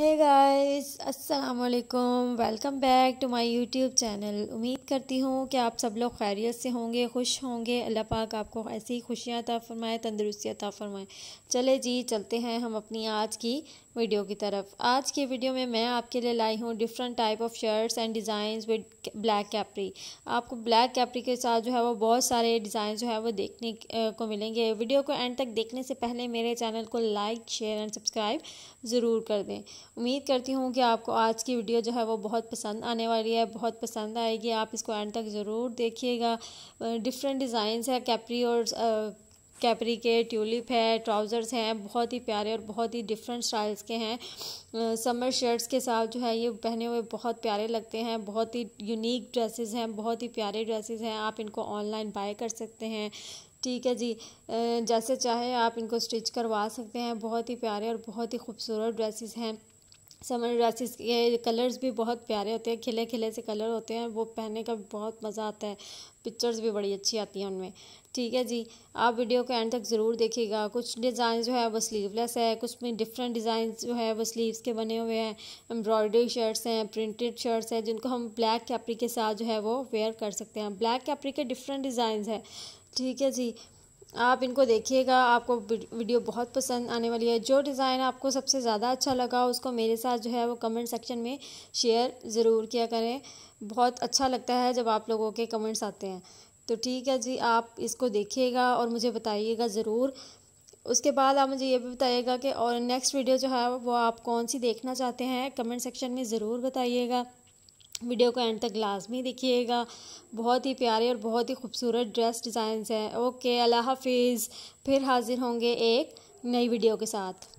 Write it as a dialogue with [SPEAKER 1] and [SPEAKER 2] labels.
[SPEAKER 1] है गाइस अस्सलाम वालेकुम welcome back to my YouTube channel उम्मीद करती हूँ कि आप सब लोग खैरियत से होंगे खुश होंगे अल्लाह पाक आपको ऐसी ही खुशियाँ अता फ़रमाए तंदरुस्ती अता फ़रमाए चले जी चलते हैं हम अपनी आज की वीडियो की तरफ आज के वीडियो में मैं आपके लिए लाई हूँ different type of shirts and design with black capri आपको ब्लैक कैपरी के साथ जो है वो बहुत सारे डिज़ाइन जो है वो देखने को मिलेंगे वीडियो को एंड तक देखने से पहले मेरे चैनल को लाइक शेयर एंड सब्सक्राइब ज़रूर कर दें उम्मीद करती हूँ कि आपको आज की वीडियो जो है वो बहुत पसंद आने वाली है बहुत पसंद आएगी आप इसको एंड तक ज़रूर देखिएगा डिफरेंट डिज़ाइंस है कैपरी और कैपरी के ट्यूलिप है ट्राउज़र्स हैं बहुत ही प्यारे और बहुत ही डिफरेंट स्टाइल्स के हैं समर शर्ट्स के साथ जो है ये पहने हुए बहुत प्यारे लगते हैं बहुत ही यूनिक ड्रेसेस हैं बहुत ही प्यारे ड्रेसेस हैं आप इनको ऑनलाइन बाय कर सकते हैं ठीक है जी जैसे चाहे आप इनको स्टिच करवा सकते हैं बहुत ही प्यारे और बहुत ही खूबसूरत ड्रेसेस हैं समर ड्रेसेस के कलर्स भी बहुत प्यारे होते हैं खिले खिले से कलर होते हैं वो पहनने का भी बहुत मज़ा आता है पिक्चर्स भी बड़ी अच्छी आती हैं उनमें ठीक है जी आप वीडियो को एंड तक ज़रूर देखिएगा कुछ डिज़ाइन जो है वो स्लीवलेस है कुछ में डिफरेंट डिज़ाइन जो है वो स्लीव्स के बने हुए हैं एम्ब्रॉयडरी शर्ट्स हैं प्रिंटेड शर्ट्स हैं जिनको हम ब्लैक कैपरी के साथ जो है वो वेयर कर सकते हैं ब्लैक कैपरी के डिफरेंट डिज़ाइन है ठीक है जी आप इनको देखिएगा आपको वीडियो बहुत पसंद आने वाली है जो डिज़ाइन आपको सबसे ज़्यादा अच्छा लगा उसको मेरे साथ जो है वो कमेंट सेक्शन में शेयर ज़रूर किया करें बहुत अच्छा लगता है जब आप लोगों के कमेंट्स आते हैं तो ठीक है जी आप इसको देखिएगा और मुझे बताइएगा ज़रूर उसके बाद आप मुझे ये भी बताइएगा कि और नेक्स्ट वीडियो जो है वो आप कौन सी देखना चाहते हैं कमेंट सेक्शन में ज़रूर बताइएगा वीडियो को एंड तक लाजमी देखिएगा बहुत ही प्यारे और बहुत ही खूबसूरत ड्रेस डिज़ाइंस हैं ओके अल्लाह हाफिज़ फिर हाज़िर होंगे एक नई वीडियो के साथ